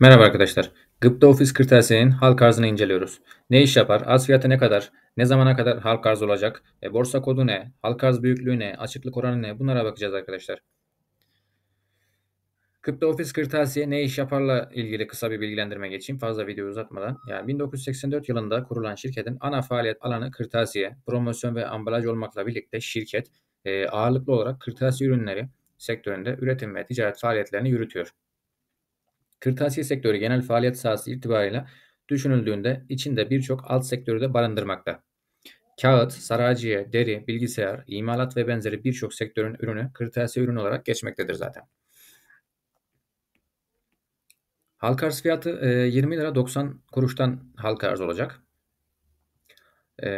Merhaba arkadaşlar. Gıpta Ofis Kırtasiye'nin halk arzını inceliyoruz. Ne iş yapar, az fiyatı ne kadar, ne zamana kadar halk arz olacak, e, borsa kodu ne, halk arz büyüklüğü ne, açıklık oranı ne bunlara bakacağız arkadaşlar. Gıpta Ofis Kırtasiye ne iş yaparla ilgili kısa bir bilgilendirme geçeyim fazla video uzatmadan. Yani 1984 yılında kurulan şirketin ana faaliyet alanı kırtasiye, promosyon ve ambalaj olmakla birlikte şirket e, ağırlıklı olarak kırtasiye ürünleri sektöründe üretim ve ticaret faaliyetlerini yürütüyor. Kırtasiye sektörü genel faaliyet sahası itibariyle düşünüldüğünde içinde birçok alt sektörü de barındırmakta. Kağıt, saraciye, deri, bilgisayar, imalat ve benzeri birçok sektörün ürünü kırtasiye ürünü olarak geçmektedir zaten. Halka arz fiyatı 20 e, lira 90 kuruştan halka arz olacak. E,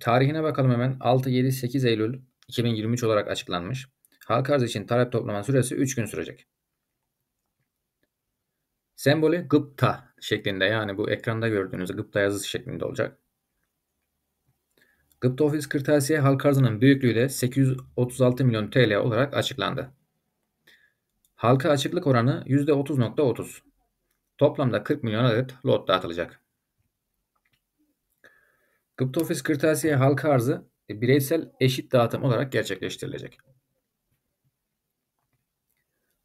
tarihine bakalım hemen. 6-7-8 Eylül 2023 olarak açıklanmış. Halka arz için talep toplama süresi 3 gün sürecek. Sembolü gıpta şeklinde yani bu ekranda gördüğünüz gıpta yazısı şeklinde olacak. Gıpta Ofis kırtasiye halk arzının büyüklüğü de 836 milyon TL olarak açıklandı. Halka açıklık oranı %30.30. Toplamda 40 milyon adet lot dağıtılacak. Gıpta Ofis kırtasiye halka arzı bireysel eşit dağıtım olarak gerçekleştirilecek.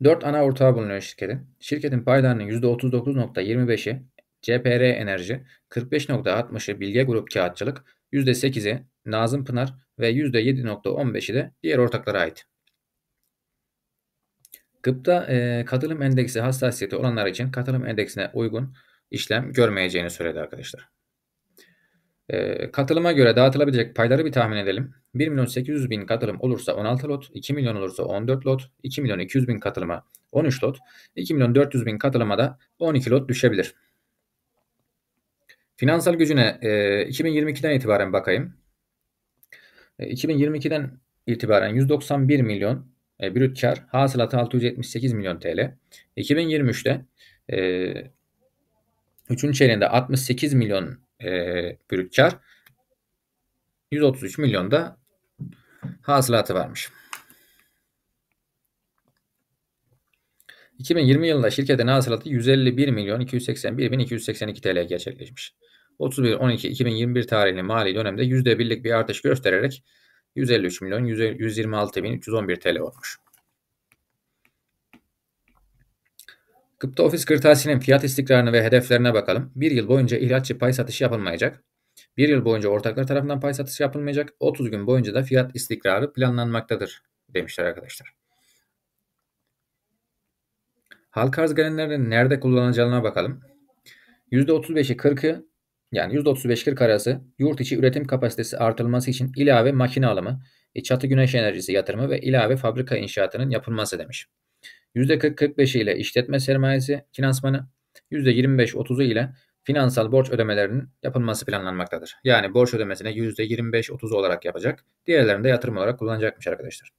4 ana ortağı bulunuyor şirketin. Şirketin paylarının %39.25'i CPR Enerji, 45.60'ı Bilge Grup Kağıtçılık, %8'i Nazım Pınar ve %7.15'i de diğer ortaklara ait. Gıpta e, katılım endeksi hassasiyeti olanlar için katılım endeksine uygun işlem görmeyeceğini söyledi arkadaşlar. E, katılıma göre dağıtılabilecek payları bir tahmin edelim. 1 milyon 800 bin katılım olursa 16 lot, 2 milyon olursa 14 lot, 2 milyon 200 bin katılıma 13 lot, 2 milyon 400 bin katılıma da 12 lot düşebilir. Finansal gücüne 2022'den e, itibaren bakayım. 2022'den e, itibaren 191 milyon e, brüt kar, hasılatı 678 milyon TL. 2023'te e, 3. çeyreğinde 68 milyon e, brüt kar. 133 milyon da hasılatı varmış. 2020 yılında şirketin hasılatı 151 milyon 281 bin 282 TL gerçekleşmiş. 31-12-2021 tarihli mali dönemde %1'lik bir artış göstererek 153 milyon 126 bin 311 TL olmuş. Kıpta Ofis Kırtasiye'nin fiyat istikrarını ve hedeflerine bakalım. Bir yıl boyunca ihraççı pay satışı yapılmayacak. Bir yıl boyunca ortaklar tarafından pay satışı yapılmayacak. 30 gün boyunca da fiyat istikrarı planlanmaktadır demişler arkadaşlar. Halk arz galenlerini nerede kullanılacağına bakalım. %35'i 40'ı yani %35-40 arası yurt içi üretim kapasitesi artırılması için ilave makine alımı, e, çatı güneş enerjisi yatırımı ve ilave fabrika inşaatının yapılması demiş. %40-45 ile işletme sermayesi finansmanı, %25-30'u ile finansal borç ödemelerinin yapılması planlanmaktadır. Yani borç ödemesine %25-30 olarak yapacak, diğerlerini de yatırım olarak kullanacakmış arkadaşlar.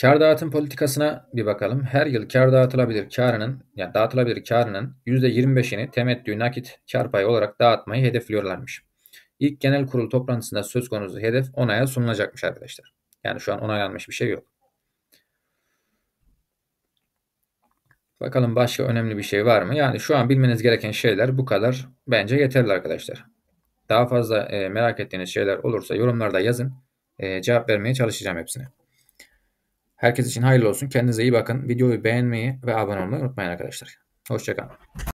Kar dağıtım politikasına bir bakalım. Her yıl kar dağıtılabilir karının, yani dağıtılabilir karının %25'ini temettü nakit kar payı olarak dağıtmayı hedefliyorlarmış. İlk genel kurul toplantısında söz konusu hedef onaya sunulacakmış arkadaşlar. Yani şu an onaylanmış bir şey yok. Bakalım başka önemli bir şey var mı? Yani şu an bilmeniz gereken şeyler bu kadar. Bence yeterli arkadaşlar. Daha fazla e, merak ettiğiniz şeyler olursa yorumlarda yazın. E, cevap vermeye çalışacağım hepsine. Herkes için hayırlı olsun. Kendinize iyi bakın. Videoyu beğenmeyi ve abone olmayı unutmayın arkadaşlar. Hoşçakalın.